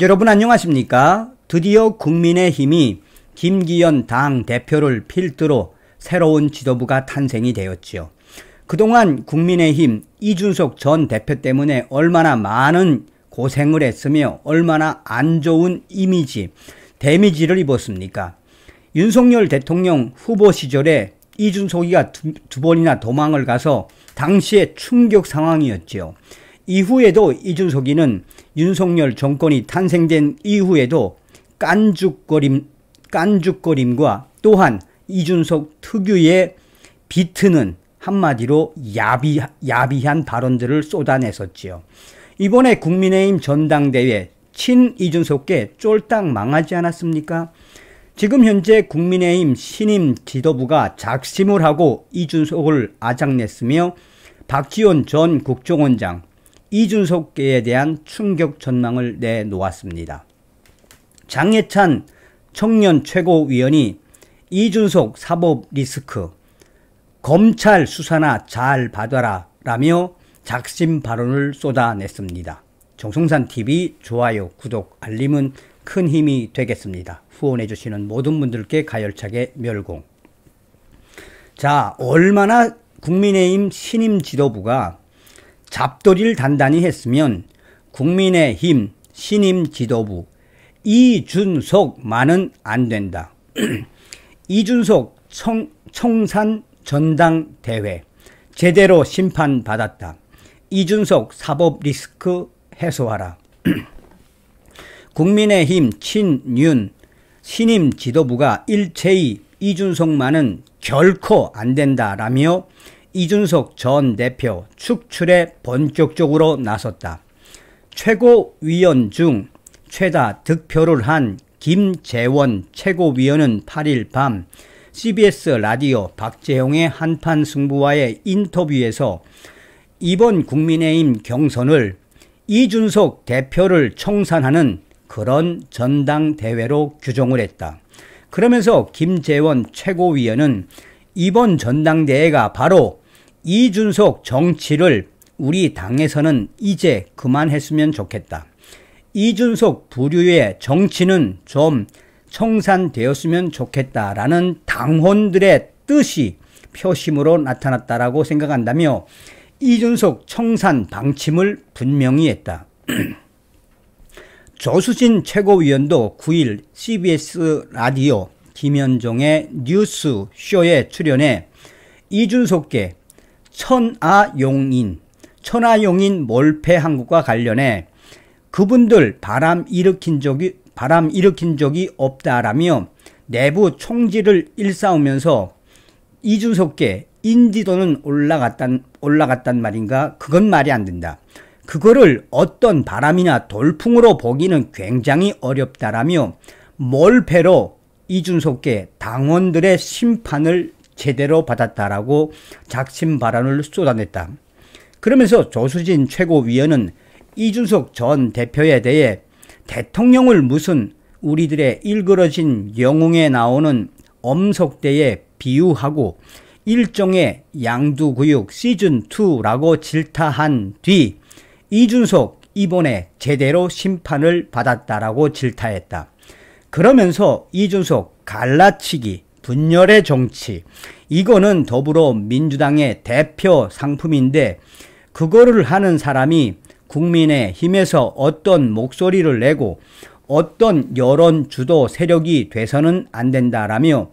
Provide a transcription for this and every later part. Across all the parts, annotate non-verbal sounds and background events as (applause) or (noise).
여러분 안녕하십니까? 드디어 국민의힘이 김기현 당 대표를 필두로 새로운 지도부가 탄생이 되었지요. 그동안 국민의힘 이준석 전 대표 때문에 얼마나 많은 고생을 했으며 얼마나 안 좋은 이미지, 데미지를 입었습니까? 윤석열 대통령 후보 시절에 이준석이가 두, 두 번이나 도망을 가서 당시의 충격 상황이었지요. 이후에도 이준석이는 윤석열 정권이 탄생된 이후에도 깐죽거림, 깐죽거림과 또한 이준석 특유의 비트는 한마디로 야비, 야비한 발언들을 쏟아냈었지요. 이번에 국민의힘 전당대회 친 이준석께 쫄딱 망하지 않았습니까? 지금 현재 국민의힘 신임 지도부가 작심을 하고 이준석을 아작냈으며 박지원 전 국정원장, 이준석계에 대한 충격 전망을 내놓았습니다. 장예찬 청년 최고위원이 이준석 사법 리스크, 검찰 수사나 잘 받아라 라며 작심 발언을 쏟아냈습니다. 정성산 TV 좋아요, 구독, 알림은 큰 힘이 되겠습니다. 후원해 주시는 모든 분들께 가열차게 멸공. 자, 얼마나 국민의힘 신임 지도부가 잡돌이를 단단히 했으면 국민의힘 신임 지도부 이준석만은 안 된다. (clears throat) 이준석 청, 청산 전당대회 제대로 심판받았다. 이준석 사법 리스크 해소하라. (clears throat) 국민의힘 친윤 신임 지도부가 일체의 이준석만은 결코 안 된다라며 이준석 전 대표 축출에 본격적으로 나섰다. 최고위원 중 최다 득표를 한 김재원 최고위원은 8일 밤 CBS 라디오 박재홍의 한판 승부와의 인터뷰에서 이번 국민의힘 경선을 이준석 대표를 청산하는 그런 전당대회로 규정을 했다. 그러면서 김재원 최고위원은 이번 전당대회가 바로 이준석 정치를 우리 당에서는 이제 그만했으면 좋겠다. 이준석 부류의 정치는 좀 청산되었으면 좋겠다라는 당원들의 뜻이 표심으로 나타났다라고 생각한다며 이준석 청산 방침을 분명히 했다. (clears throat) 조수진 최고위원도 9일 CBS 라디오 김현종의 뉴스쇼에 출연해 이준석께 천아용인, 천아용인 몰패항구과 관련해 그분들 바람 일으킨 적이 바람 일으킨 적이 없다라며 내부 총질을 일삼으면서 이준석께 인지도는 올라갔단 올라갔단 말인가 그건 말이 안 된다. 그거를 어떤 바람이나 돌풍으로 보기는 굉장히 어렵다라며 몰패로 이준석계 당원들의 심판을 제대로 받았다라고 작심 발언을 쏟아냈다. 그러면서 조수진 최고위원은 이준석 전 대표에 대해 대통령을 무슨 우리들의 일그러진 영웅에 나오는 엄석대에 비유하고 일종의 양두구육 시즌2라고 질타한 뒤 이준석 이번에 제대로 심판을 받았다라고 질타했다. 그러면서 이준석 갈라치기, 분열의 정치. 이거는 더불어민주당의 대표 상품인데 그거를 하는 사람이 국민의 힘에서 어떤 목소리를 내고 어떤 여론 주도 세력이 돼서는 안 된다라며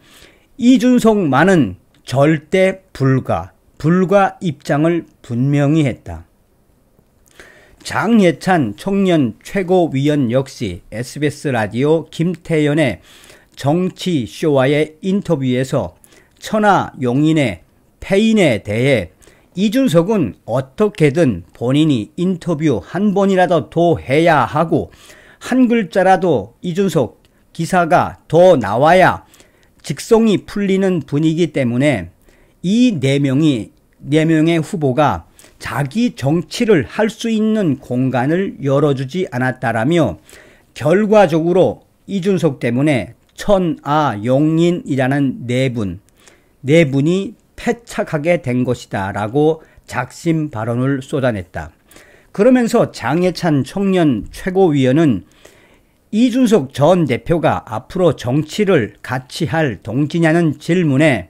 이준석만은 절대 불가, 불가 입장을 분명히 했다. 장예찬 청년 최고위원 역시 SBS 라디오 김태연의 정치쇼와의 인터뷰에서 천하 용인의 패인에 대해 이준석은 어떻게든 본인이 인터뷰 한 번이라도 더 해야 하고 한 글자라도 이준석 기사가 더 나와야 직성이 풀리는 분위기 때문에 이 네 명이 네 명의 후보가 자기 정치를 할 수 있는 공간을 열어주지 않았다라며 결과적으로 이준석 때문에 천아 용인이라는 네 분, 네 분이 패착하게 된 것이다 라고 작심 발언을 쏟아냈다. 그러면서 장해찬 청년 최고위원은 이준석 전 대표가 앞으로 정치를 같이 할 동지냐는 질문에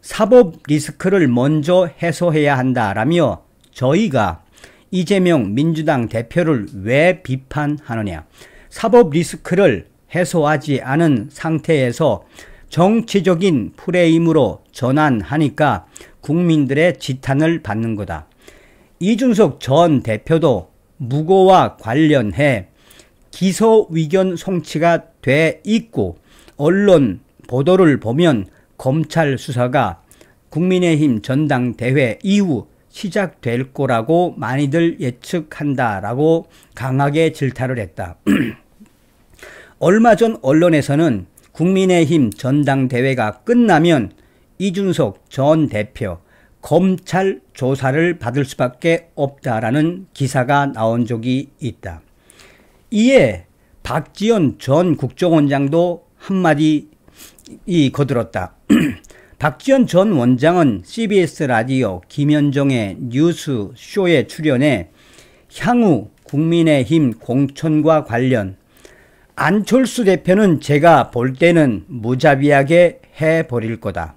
사법 리스크를 먼저 해소해야 한다라며 저희가 이재명 민주당 대표를 왜 비판하느냐. 사법 리스크를 해소하지 않은 상태에서 정치적인 프레임으로 전환하니까 국민들의 지탄을 받는 거다. 이준석 전 대표도 무고와 관련해 기소위견 송치가 돼 있고 언론 보도를 보면 검찰 수사가 국민의힘 전당대회 이후 시작될 거라고 많이들 예측한다라고 강하게 질타를 했다. (clears throat) 얼마 전 언론에서는 국민의힘 전당대회가 끝나면 이준석 전 대표 검찰 조사를 받을 수밖에 없다라는 기사가 나온 적이 있다. 이에 박지원 전 국정원장도 한마디 거들었다. (clears throat) 박지원 전 원장은 CBS 라디오 김현정의 뉴스쇼에 출연해 향후 국민의힘 공천과 관련 안철수 대표는 제가 볼 때는 무자비하게 해버릴 거다.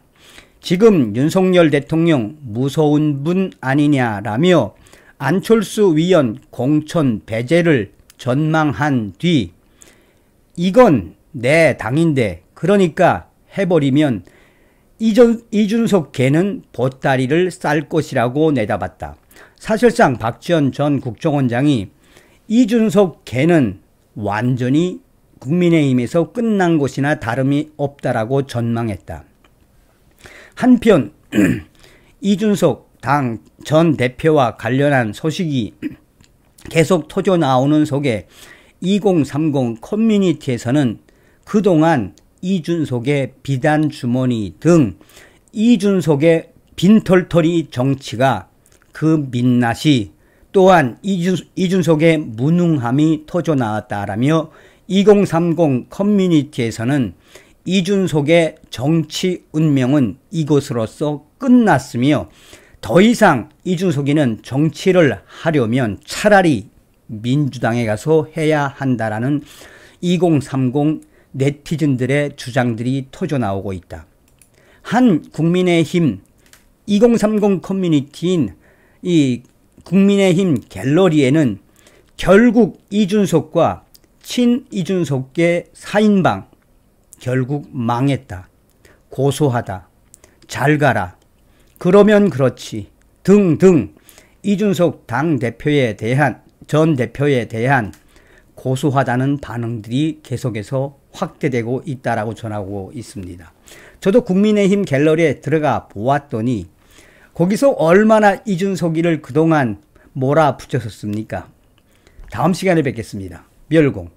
지금 윤석열 대통령 무서운 분 아니냐라며 안철수 위원 공천 배제를 전망한 뒤 이건 내 당인데 그러니까 해버리면 이준석 개는 보따리를 쌀 것이라고 내다봤다. 사실상 박지원 전 국정원장이 이준석 개는 완전히 국민의힘에서 끝난 것이나 다름이 없다라고 전망했다. 한편 (clears throat) 이준석 당 전 대표와 관련한 소식이 계속 터져 나오는 속에 2030 커뮤니티에서는 그동안 이준석의 비단 주머니 등 이준석의 빈털터리 정치가 그 민낯이 또한 이준, 이준석의 무능함이 터져 나왔다라며 2030 커뮤니티에서는 이준석의 정치 운명은 이곳으로서 끝났으며 더 이상 이준석이는 정치를 하려면 차라리 민주당에 가서 해야 한다라는 2030 네티즌들의 주장들이 터져 나오고 있다. 한 국민의힘 2030 커뮤니티인 이 국민의힘 갤러리에는 결국 이준석과 친 이준석계 4인방 결국 망했다. 고소하다. 잘 가라. 그러면 그렇지. 등등 이준석 당 대표에 대한 전 대표에 대한 고소하다는 반응들이 계속해서 확대되고 있다라고 전하고 있습니다. 저도 국민의힘 갤러리에 들어가 보았더니 거기서 얼마나 이준석이를 그동안 몰아붙였었습니까? 다음 시간에 뵙겠습니다. 멸공.